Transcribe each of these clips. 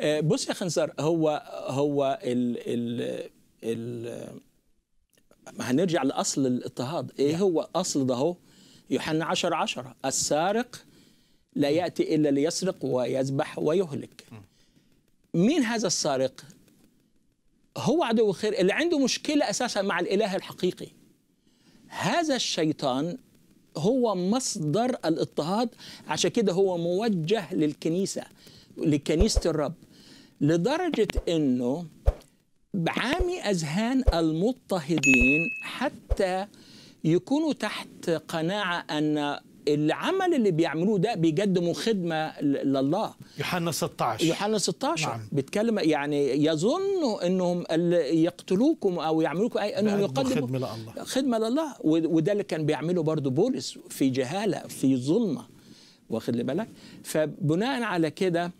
آه، بص يا خنزار هو هو ال ال ال هنرجع لاصل الاضطهاد ايه نعم. هو اصل ده هو يوحنا 10 10 السارق لا ياتي الا ليسرق ويذبح ويهلك مين هذا السارق هو عدو الخير اللي عنده مشكله اساسا مع الاله الحقيقي هذا الشيطان هو مصدر الاضطهاد عشان كده هو موجه للكنيسه لكنيسه الرب لدرجة أنه عامي أذهان المضطهدين حتى يكونوا تحت قناعة أن العمل اللي بيعملوه ده بيقدموا خدمه لله يوحنا 16 يوحنا 16 نعم. بيتكلم يعني يظنوا انهم يقتلوكم او يعملوكم اي انهم يقدموا خدمه لله خدمه لله وده اللي كان بيعمله برضه بولس في جهاله في ظلمه واخد بالك فبناء على كده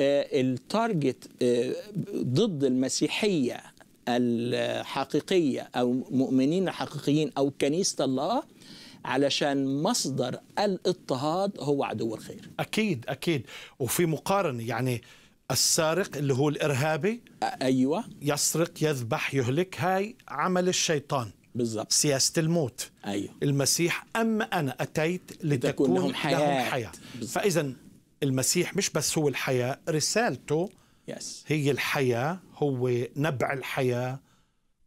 آه، التارجت آه، ضد المسيحيه الحقيقيه او مؤمنين الحقيقيين او كنيسه الله علشان مصدر الاضطهاد هو عدو الخير اكيد اكيد وفي مقارنه يعني السارق اللي هو الارهابي ايوه يسرق يذبح يهلك هاي عمل الشيطان بالضبط سياسه الموت ايوه المسيح اما انا اتيت لتكون لهم حياه, لهم حياة. فاذا المسيح مش بس هو الحياة رسالته yes. هي الحياة هو نبع الحياة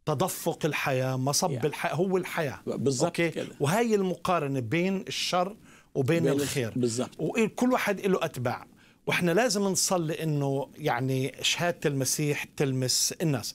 تدفق الحياة مصب yeah. الحياة هو الحياة بالضبط okay. كده وهي المقارنة بين الشر وبين بين الخير بالضبط وكل إيه، واحد له أتباع واحنا لازم نصلي انه يعني شهاده المسيح تلمس الناس